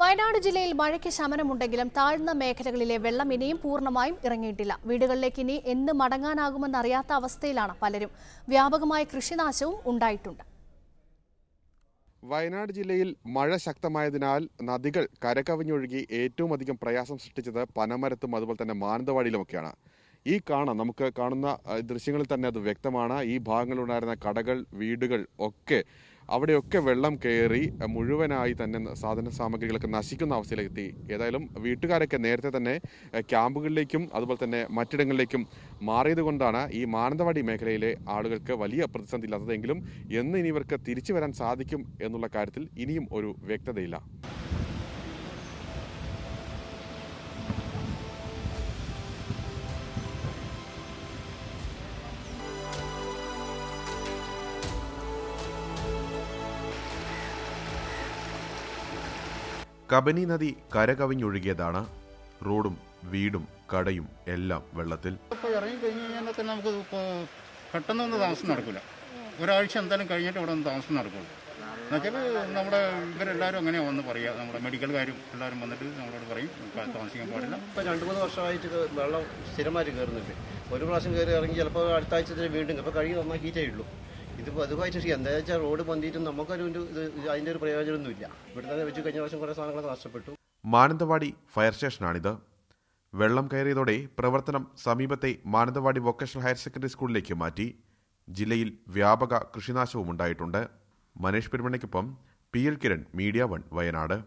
വയനാട് ജില്ലയിൽ മഴയ്ക്ക് ശമനമുണ്ടെങ്കിലും താഴ്ന്ന മേഖലകളിലെ വെള്ളം ഇനിയും പൂർണ്ണമായും ഇറങ്ങിയിട്ടില്ല വീടുകളിലേക്ക് ഇനി എന്ന് മടങ്ങാനാകുമെന്നറിയാത്ത അവസ്ഥയിലാണ് പലരും വ്യാപകമായ കൃഷിനാശവും ഉണ്ടായിട്ടുണ്ട് വയനാട് ജില്ലയിൽ മഴ ശക്തമായതിനാൽ നദികൾ കരകവിഞ്ഞൊഴുകി ഏറ്റവും അധികം പ്രയാസം സൃഷ്ടിച്ചത് പനമരത്തും അതുപോലെ തന്നെ മാനന്തവാടിയിലുമൊക്കെയാണ് ഈ കാണാം നമുക്ക് കാണുന്ന ദൃശ്യങ്ങളിൽ തന്നെ അത് വ്യക്തമാണ് ഈ ഭാഗങ്ങളിലുണ്ടായിരുന്ന കടകൾ വീടുകൾ ഒക്കെ അവിടെയൊക്കെ വെള്ളം കയറി മുഴുവനായി തന്നെ സാധന സാമഗ്രികളൊക്കെ നശിക്കുന്ന അവസ്ഥയിലെത്തി ഏതായാലും വീട്ടുകാരൊക്കെ നേരത്തെ തന്നെ ക്യാമ്പുകളിലേക്കും അതുപോലെ തന്നെ മറ്റിടങ്ങളിലേക്കും മാറിയത് ഈ മാനന്തവാടി മേഖലയിലെ ആളുകൾക്ക് വലിയ പ്രതിസന്ധി ഇല്ലാത്തതെങ്കിലും എന്ന് ഇനി ഇവർക്ക് തിരിച്ചു വരാൻ സാധിക്കും എന്നുള്ള കാര്യത്തിൽ ഇനിയും ഒരു വ്യക്തതയില്ല കബനി നദി കരകവിഞ്ഞൊഴുകിയതാണ് റോഡും വീടും കടയും എല്ലാം വെള്ളത്തിൽ നമുക്ക് നടക്കില്ല ഒരാഴ്ച എന്തായാലും കഴിഞ്ഞിട്ട് ഇവിടെ ഒന്ന് താമസം നടക്കുള്ളൂ എന്നുവെച്ചാൽ നമ്മുടെ ഇവരെല്ലാവരും അങ്ങനെയാണ് വന്ന് പറയുക നമ്മുടെ മെഡിക്കൽകാരും എല്ലാവരും വന്നിട്ട് നമ്മളോട് പറയും താമസിക്കാൻ പാടില്ല ഇപ്പം രണ്ട് മൂന്ന് വർഷമായിട്ട് വെള്ളം സ്ഥിരമായിട്ട് കയറുന്നുണ്ട് ഒരു പ്രാവശ്യം കയറി ഇറങ്ങി ചിലപ്പോൾ അടുത്ത ആഴ്ച വീണ്ടും അപ്പോൾ കഴുകി നന്നാക്കിയിട്ടേ ഉള്ളൂ ഇത് പതിവായിട്ട് ചെയ്യാം എന്താ വെച്ചാൽ റോഡ് പൊന്തിയിട്ട് നമുക്കൊരു ഒരു ഇത് അതിൻ്റെ ഒരു പ്രയോജനമൊന്നുമില്ല ഇവിടെ തന്നെ വെച്ച് കഴിഞ്ഞ പ്രാവശ്യം കുറേ സാധനങ്ങളൊക്കെ നഷ്ടപ്പെട്ടു മാനന്തവാടി ഫയർ സ്റ്റേഷനാണിത് വെള്ളം കയറിയതോടെ പ്രവർത്തനം സമീപത്തെ മാനന്തവാടി വൊക്കേഷണൽ ഹയർ സെക്കൻഡറി സ്കൂളിലേക്ക് മാറ്റി ജില്ലയിൽ വ്യാപക കൃഷിനാശവും ഉണ്ടായിട്ടുണ്ട് മനേഷ് പെരുമണിക്കൊപ്പം P L Kiran Media One Wayanad